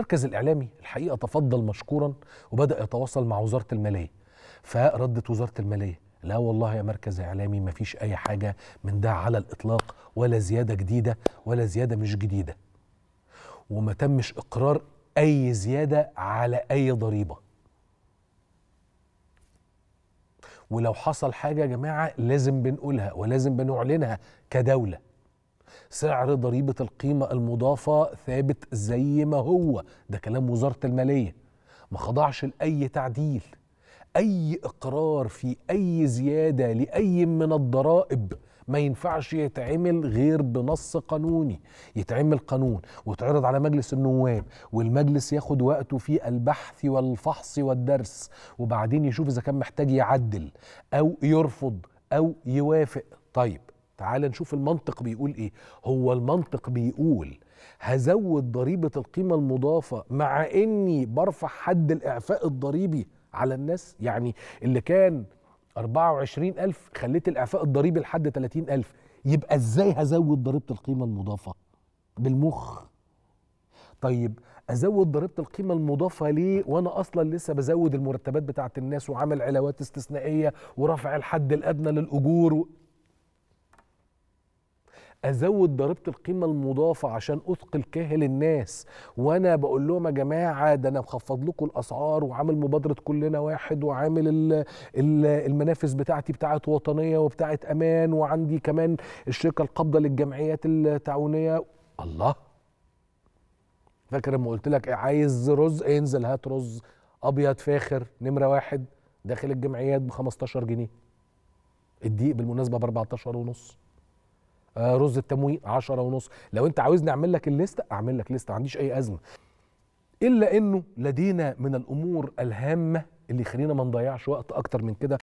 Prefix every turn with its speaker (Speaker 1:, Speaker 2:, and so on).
Speaker 1: المركز الإعلامي الحقيقة تفضل مشكورا وبدأ يتواصل مع وزارة المالية فردت وزارة المالية لا والله يا مركز إعلامي ما فيش أي حاجة من ده على الإطلاق ولا زيادة جديدة ولا زيادة مش جديدة وما تمش إقرار أي زيادة على أي ضريبة ولو حصل حاجة يا جماعة لازم بنقولها ولازم بنعلنها كدولة سعر ضريبة القيمة المضافة ثابت زي ما هو ده كلام وزارة المالية ما خضعش لأي تعديل أي إقرار في أي زيادة لأي من الضرائب ما ينفعش يتعمل غير بنص قانوني يتعمل قانون ويتعرض على مجلس النواب والمجلس ياخد وقته في البحث والفحص والدرس وبعدين يشوف اذا كان محتاج يعدل او يرفض او يوافق طيب تعال نشوف المنطق بيقول ايه هو المنطق بيقول هزود ضريبة القيمة المضافة مع اني برفع حد الاعفاء الضريبي على الناس يعني اللي كان 24000 خليت الاعفاء الضريبي لحد 30000 يبقى ازاي هزود ضريبة القيمة المضافة بالمخ طيب ازود ضريبه القيمه المضافه ليه وانا اصلا لسه بزود المرتبات بتاعه الناس وعامل علاوات استثنائيه ورفع الحد الادنى للاجور و... ازود ضريبه القيمه المضافه عشان اثقل كاهل الناس وانا بقول لهم يا جماعه ده انا مخفض لكم الاسعار وعامل مبادره كلنا واحد وعامل الـ الـ المنافس بتاعتي بتاعت وطنيه وبتاعت امان وعندي كمان الشركه القابضه للجمعيات التعاونيه الله فاكر لما قلت لك عايز رز انزل هات رز ابيض فاخر نمره واحد داخل الجمعيات ب 15 جنيه الضيق بالمناسبه ب 14 ونص آه، رز التموين 10 ونص لو انت عاوزني اعمل لك الليسته اعمل لك ليست ما عنديش اي ازمه الا انه لدينا من الامور الهامه اللي يخلينا ما نضيعش وقت اكتر من كده